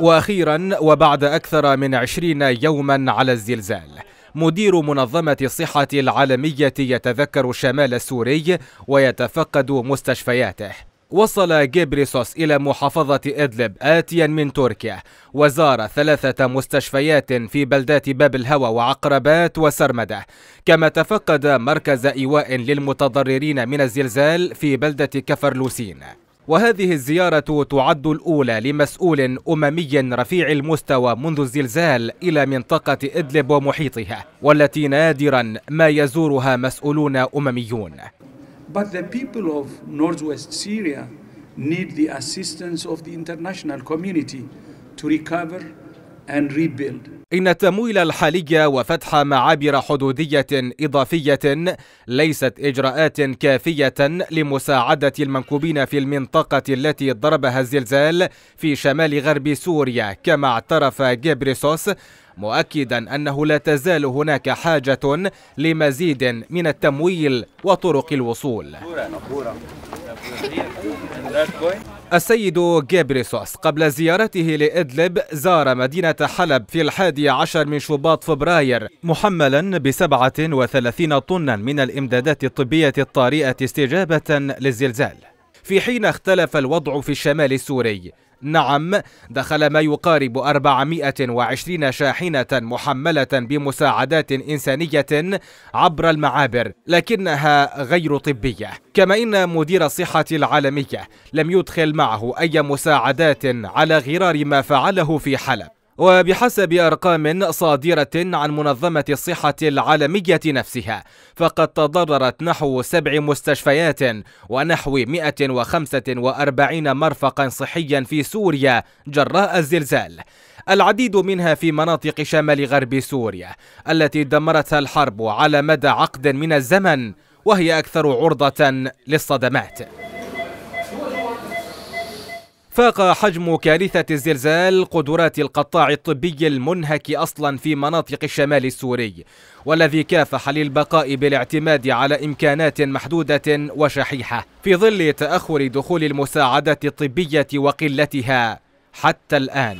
واخيرا وبعد اكثر من عشرين يوما على الزلزال مدير منظمة الصحة العالمية يتذكر الشمال السوري ويتفقد مستشفياته وصل جبريسوس إلى محافظة إدلب آتيا من تركيا وزار ثلاثة مستشفيات في بلدات باب الهوى وعقربات وسرمدة كما تفقد مركز إيواء للمتضررين من الزلزال في بلدة كفرلوسين وهذه الزيارة تعد الأولى لمسؤول أممي رفيع المستوى منذ الزلزال إلى منطقة إدلب ومحيطها والتي نادرا ما يزورها مسؤولون أمميون But the people of northwest Syria need the assistance of the international community to recover and rebuild. إن التمويل الحالي وفتح معابر حدودية إضافية ليست إجراءات كافية لمساعدة المنكوبين في المنطقة التي ضربها الزلزال في شمال غرب سوريا كما اعترف جابريسوس مؤكدا أنه لا تزال هناك حاجة لمزيد من التمويل وطرق الوصول السيد جابريسوس قبل زيارته لإدلب زار مدينة حلب في الحادي عشر من شباط فبراير محملا بسبعة وثلاثين طنا من الإمدادات الطبية الطارئة استجابة للزلزال في حين اختلف الوضع في الشمال السوري نعم دخل ما يقارب 420 شاحنة محملة بمساعدات إنسانية عبر المعابر لكنها غير طبية كما إن مدير الصحة العالمية لم يدخل معه أي مساعدات على غرار ما فعله في حلب وبحسب أرقام صادرة عن منظمة الصحة العالمية نفسها فقد تضررت نحو سبع مستشفيات ونحو 145 مرفقا صحيا في سوريا جراء الزلزال العديد منها في مناطق شمال غرب سوريا التي دمرتها الحرب على مدى عقد من الزمن وهي أكثر عرضة للصدمات فاق حجم كارثة الزلزال قدرات القطاع الطبي المنهك أصلا في مناطق الشمال السوري والذي كافح للبقاء بالاعتماد على إمكانات محدودة وشحيحة في ظل تأخر دخول المساعدات الطبية وقلتها حتى الآن